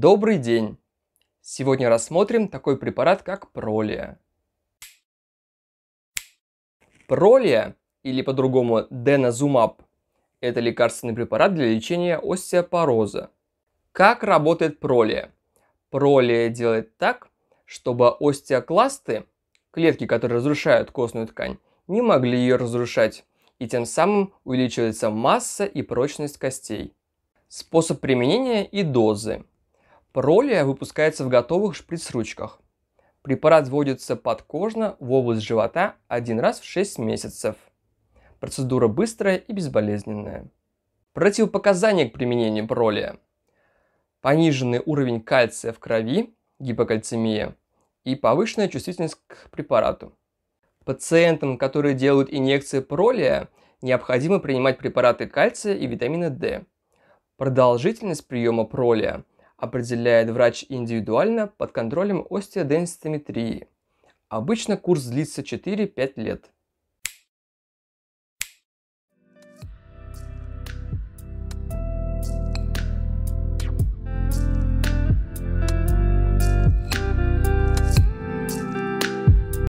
Добрый день! Сегодня рассмотрим такой препарат, как пролия. Пролия, или по-другому деназумаб, это лекарственный препарат для лечения остеопороза. Как работает пролия? Пролия делает так, чтобы остеокласты, клетки, которые разрушают костную ткань, не могли ее разрушать, и тем самым увеличивается масса и прочность костей. Способ применения и дозы – Паролия выпускается в готовых шприц-ручках. Препарат вводится подкожно в область живота один раз в 6 месяцев. Процедура быстрая и безболезненная. Противопоказания к применению паролия. Пониженный уровень кальция в крови, гипокальцемия и повышенная чувствительность к препарату. Пациентам, которые делают инъекции паролия, необходимо принимать препараты кальция и витамина D. Продолжительность приема пролия – определяет врач индивидуально под контролем остеоденситометрии. Обычно курс длится 4-5 лет.